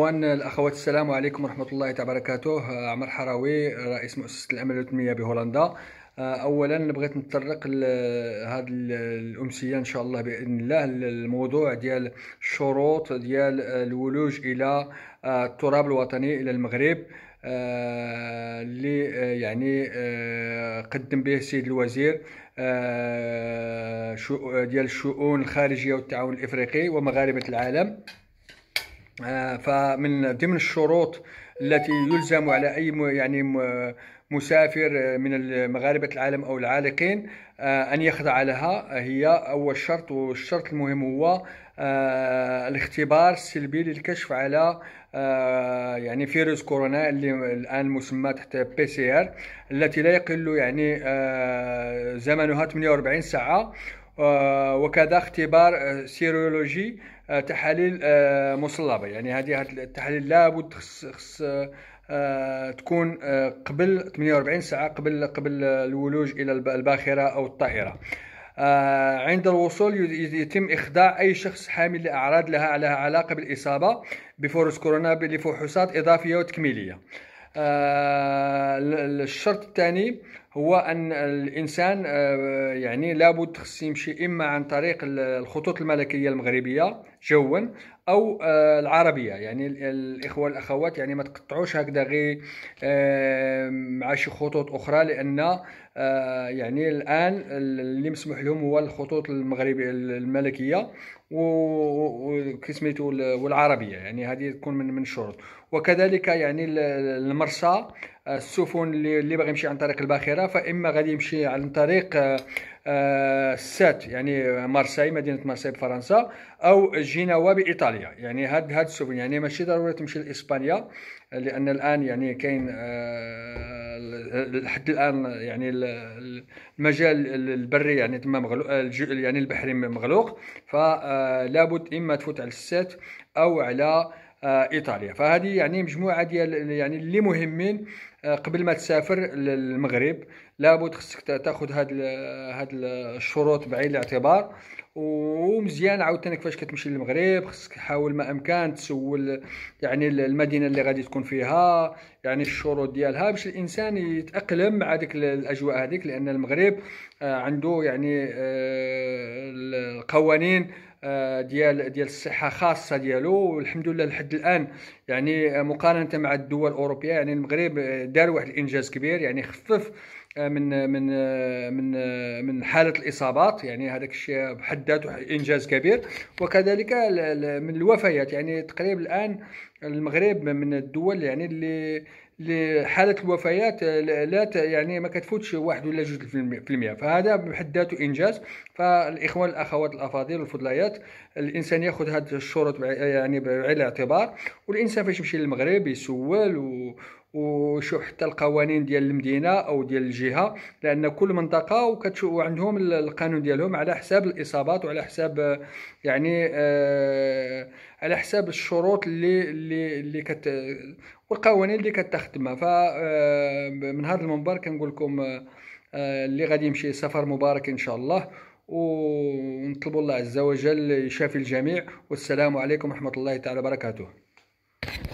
اخوان الاخوات السلام عليكم ورحمه الله تعالى وبركاته آه، عمر حراوي رئيس مؤسسه الامل والتنميه بهولندا آه، اولا بغيت نتطرق لهذا الامسيه ان شاء الله باذن الله الموضوع ديال الشروط ديال الولوج الى آه، التراب الوطني الى المغرب اللي يعني قدم به السيد الوزير ديال الشؤون الخارجيه والتعاون الافريقي ومغاربه العالم آه، فمن ضمن الشروط التي يلزم على اي يعني مسافر آه، من مغاربه العالم او العالقين آه، ان يخضع لها هي اول شرط والشرط المهم هو الاختبار السلبي للكشف على يعني فيروس كورونا اللي الان مسمى تحت بي سي ار التي لا يقل يعني زمنها 48 ساعه آه، وكذا اختبار آه، سيرولوجي آه، تحاليل مصلبه يعني هذه التحاليل لابد خص تكون قبل 48 ساعه قبل قبل الولوج الى الباخره او الطائره عند الوصول يتم إخضاع أي شخص حامل لأعراض لها لها علاقة بالإصابة بفيروس كورونا لفحوصات إضافية وتكميلية الشرط الثاني هو ان الانسان آه، يعني لابد خص يمشي اما عن طريق الخطوط الملكيه المغربيه جوا او آه، العربيه يعني الاخوه والاخوات يعني ما تقطعوش هكذا غير آه، مع شي خطوط اخرى لان يعني الان اللي مسموح لهم هو الخطوط المغربيه الملكيه وكسميتو والعربيه يعني هذه تكون من من الشروط وكذلك يعني المرسى السفن اللي باغي يمشي عن طريق الباخره فاما غادي يمشي عن طريق السات آه، آه، يعني مارساي مدينه مارساي بفرنسا او جينوا بايطاليا يعني هاد هاد السفن يعني ماشي ضروري تمشي لاسبانيا لان الان يعني كاين آه، لحد الان يعني المجال البري يعني تما مغلوق يعني البحري مغلوق فلابد اما تفوت على السات او على آه، ايطاليا فهذه يعني مجموعه ديال يعني اللي مهمين آه، قبل ما تسافر للمغرب لابد خصك تاخذ هاد هاد الشروط بعين الاعتبار ومزيان عاوتاني فاش كتمشي للمغرب خصك تحاول ما امكن تسول يعني المدينه اللي غادي تكون فيها يعني الشروط ديالها باش الانسان يتاقلم مع هذيك الاجواء هذيك لان المغرب آه، عنده يعني القوانين آه، ديال ديال الصحه خاصه ديالو والحمد لله لحد الان يعني آه، مقارنه مع الدول الاوروبيه يعني المغرب آه، دار واحد الانجاز كبير يعني خفف من من من من حاله الاصابات يعني هذاك الشيء بحد ذاته انجاز كبير وكذلك من الوفيات يعني تقريبا الان المغرب من الدول يعني اللي حاله الوفيات لا يعني ما كتفوتش واحد ولا جوج في المية فهذا بحد ذاته انجاز فالاخوان الاخوات الافاضل الفضليات الانسان ياخذ هذه الشروط يعني بعين الاعتبار والانسان فاش يمشي للمغرب يسول و وشو حتى القوانين ديال المدينه او ديال الجهه لان كل منطقه وكتشوف عندهم القانون ديالهم على حساب الاصابات وعلى حساب يعني آه على حساب الشروط اللي اللي اللي كت والقوانين اللي كتخدمها آه، من هذا المنبر كنقول لكم آه، اللي غادي يمشي سفر مبارك ان شاء الله ونطلب الله عز وجل يشافي الجميع والسلام عليكم ورحمه الله تعالى وبركاته